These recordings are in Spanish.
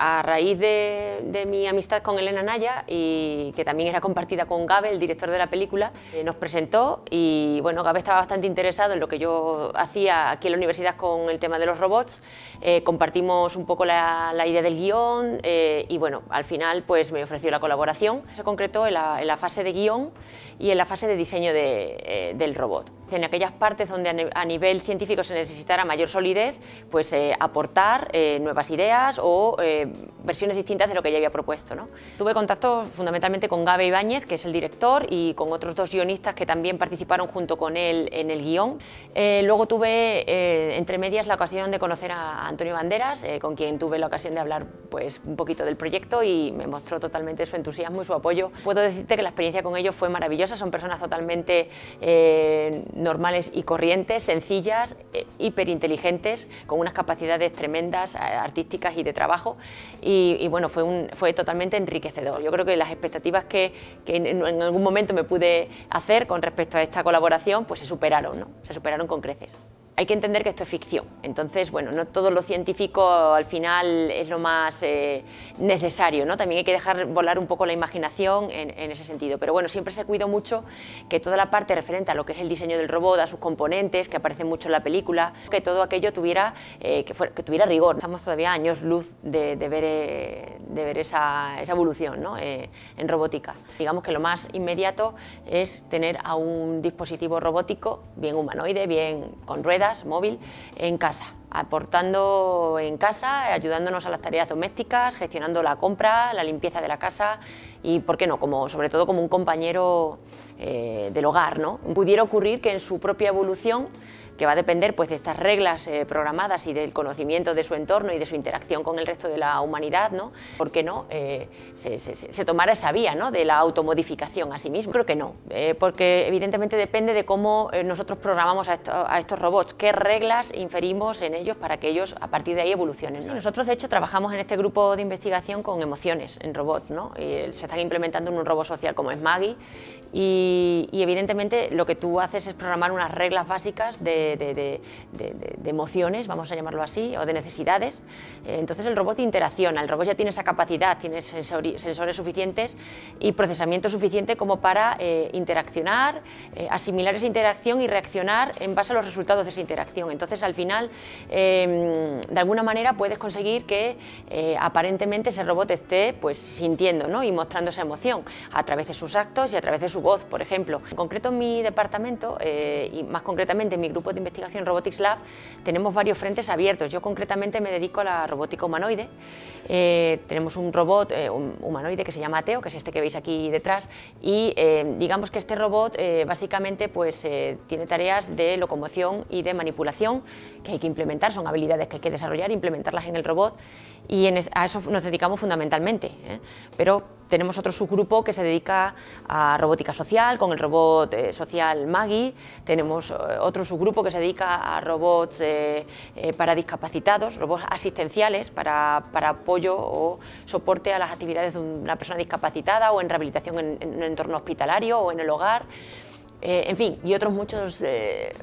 a raíz de, mi amistad con Elena Naya y que también era compartida con Gabe, el director de la película, eh, nos presentó y bueno, Gabe estaba bastante interesado en lo que yo hacía aquí en la universidad con el tema de los robots, eh, compartimos un poco la, idea del guión eh, y bueno, al final pues me ofreció la colaboración. Se concretó en la, fase de guión y en la fase de diseño del robot en aquellas partes donde a nivel científico se necesitara mayor solidez, pues eh, aportar eh, nuevas ideas o eh, versiones distintas de lo que ya había propuesto. Tuve contacto fundamentalmente con Gabe Ibáñez, que es el director, y con otros dos guionistas que también participaron junto con él en el guión. luego tuve, entre medias, la ocasión de conocer a Antonio Banderas, con quien tuve la ocasión de hablar pues, un poquito del proyecto y me mostró totalmente su entusiasmo y su apoyo. Puedo decirte que la experiencia con ellos fue maravillosa, son personas totalmente normales y corrientes, sencillas, eh, hiperinteligentes, con unas capacidades tremendas eh, artísticas y de trabajo. Y, bueno, fue, totalmente enriquecedor. Yo creo que las expectativas que, en, algún momento me pude hacer con respecto a esta colaboración, pues se superaron, ¿no? Se superaron con creces hay que entender que esto es ficción. Entonces, bueno, no todo lo científico al final es lo más eh, necesario, ¿no? También hay que dejar volar un poco la imaginación en, ese sentido. Pero bueno, siempre se cuidó mucho que toda la parte referente a lo que es el diseño del robot, a sus componentes, que aparecen mucho en la película, que todo aquello tuviera, eh, que, tuviera rigor. Estamos todavía años luz de, ver, eh, de ver esa, evolución en robótica. Digamos que lo más inmediato es tener a un dispositivo robótico bien humanoide, bien con ruedas, móvil en casa, aportando en casa, ayudándonos a las tareas domésticas, gestionando la compra, la limpieza de la casa y, ¿por qué no?, como, sobre todo como un compañero eh, del hogar. ¿no? Pudiera ocurrir que en su propia evolución que va a depender pues, de estas reglas eh, programadas y del conocimiento de su entorno y de su interacción con el resto de la humanidad, ¿no? ¿por qué no eh, se, se, tomara esa vía ¿no? de la automodificación a sí mismo? Creo que no, eh, porque evidentemente depende de cómo nosotros programamos a, estos robots, qué reglas inferimos en ellos para que ellos a partir de ahí evolucionen. nosotros de hecho trabajamos en este grupo de investigación con emociones en robots, ¿no? se están implementando en un robot social como es Maggie y evidentemente lo que tú haces es programar unas reglas básicas de de, emociones, vamos a llamarlo así, o de necesidades. Eh, entonces el robot interacciona, el robot ya tiene esa capacidad, tiene sensores suficientes y procesamiento suficiente como para eh, interaccionar, eh, asimilar esa interacción y reaccionar en base a los resultados de esa interacción. Entonces al final, em, de alguna manera puedes conseguir que aparentemente ese robot esté pues sintiendo ¿no? y mostrando esa emoción a través de sus actos y a través de su voz, por ejemplo. En concreto en mi departamento y más concretamente en mi grupo de Investigación Robotics Lab tenemos varios frentes abiertos. Yo concretamente me dedico a la robótica humanoide. Eh, tenemos un robot eh, humanoide que se llama Teo, que es este que veis aquí detrás, y eh, digamos que este robot básicamente pues, tiene tareas de locomoción y de manipulación que hay que implementar, son habilidades que hay que desarrollar, implementarlas en el robot, y en, a eso nos dedicamos fundamentalmente. Pero tenemos otro subgrupo que se dedica a robótica social, con el robot social Maggie, tenemos otro subgrupo que se dedica a robots eh, eh, para discapacitados, robots asistenciales para, apoyo o soporte a las actividades de una persona discapacitada o en rehabilitación en, un entorno hospitalario o en el hogar. Eh, en fin, y otros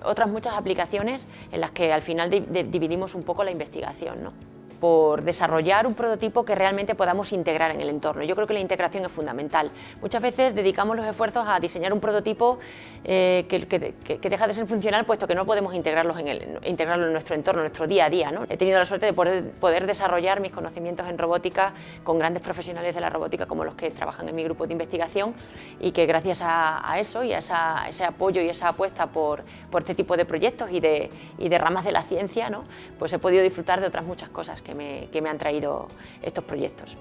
otras muchas aplicaciones en las que al final dividimos un poco la investigación por desarrollar un prototipo que realmente podamos integrar en el entorno. Yo creo que la integración es fundamental. Muchas veces dedicamos los esfuerzos a diseñar un prototipo eh, que, deja de ser funcional puesto que no podemos integrarlos en el, integrarlo en nuestro entorno, en nuestro día a día. ¿no? He tenido la suerte de poder, desarrollar mis conocimientos en robótica con grandes profesionales de la robótica como los que trabajan en mi grupo de investigación y que gracias a, eso y a, ese apoyo y esa apuesta por, este tipo de proyectos y de, y de ramas de la ciencia, ¿no? pues he podido disfrutar de otras muchas cosas que me, han traído estos proyectos.